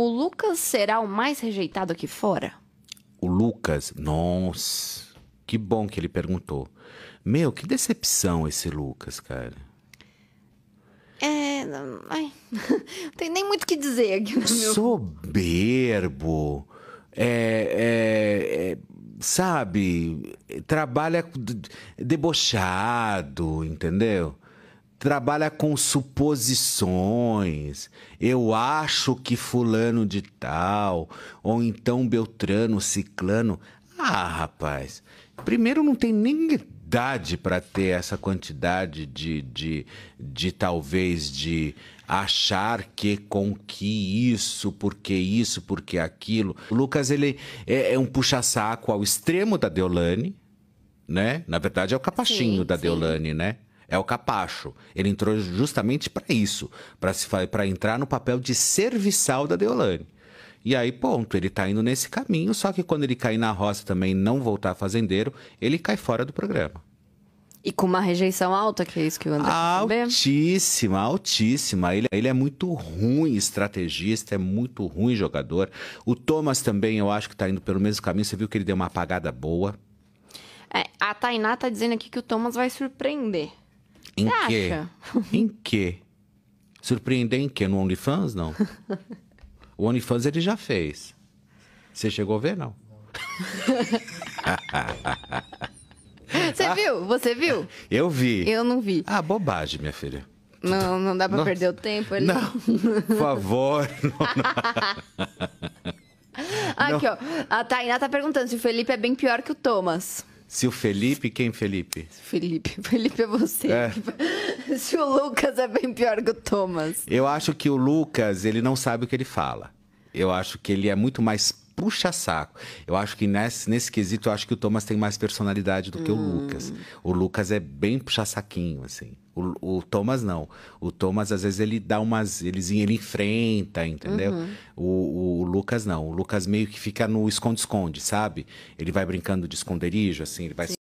O Lucas será o mais rejeitado aqui fora? O Lucas, nossa, que bom que ele perguntou. Meu, que decepção esse Lucas, cara. É. Ai, não tem nem muito o que dizer aqui. Né, meu... Soberbo. é, é, é sabe, trabalha debochado, entendeu? trabalha com suposições. Eu acho que fulano de tal, ou então Beltrano, Ciclano. Ah, rapaz. Primeiro não tem nem idade para ter essa quantidade de, de, de talvez de achar que com que isso, porque isso, porque aquilo. O Lucas ele é, é um puxa-saco ao extremo da Deolane, né? Na verdade é o capachinho sim, da sim. Deolane, né? é o Capacho. Ele entrou justamente para isso, para entrar no papel de serviçal da Deolane. E aí, ponto, ele está indo nesse caminho, só que quando ele cair na roça também não voltar fazendeiro, ele cai fora do programa. E com uma rejeição alta, que é isso que o André Altíssima, altíssima. Ele, ele é muito ruim estrategista, é muito ruim jogador. O Thomas também, eu acho que está indo pelo mesmo caminho. Você viu que ele deu uma apagada boa. É, a Tainá está dizendo aqui que o Thomas vai surpreender. Em Você que? Acha? Em que? Surpreender em que? No OnlyFans, não? o OnlyFans ele já fez. Você chegou a ver, não? Você viu? Você viu? Eu vi. Eu não vi. Ah, bobagem, minha filha. Não, não dá pra Nossa. perder o tempo ali. Não, por favor. Não, não. Aqui, ó. A Tainá tá perguntando se o Felipe é bem pior que o Thomas. Se o Felipe, quem Felipe? Felipe, Felipe é você. É. Se o Lucas é bem pior que o Thomas. Eu acho que o Lucas, ele não sabe o que ele fala. Eu acho que ele é muito mais puxa-saco. Eu acho que nesse, nesse quesito, eu acho que o Thomas tem mais personalidade do que hum. o Lucas. O Lucas é bem puxa-saquinho, assim. O, o, Thomas não. O Thomas, às vezes, ele dá umas. Ele, ele enfrenta, entendeu? Uhum. O, o, o, Lucas não. O Lucas meio que fica no esconde-esconde, sabe? Ele vai brincando de esconderijo, assim, ele vai. Sim.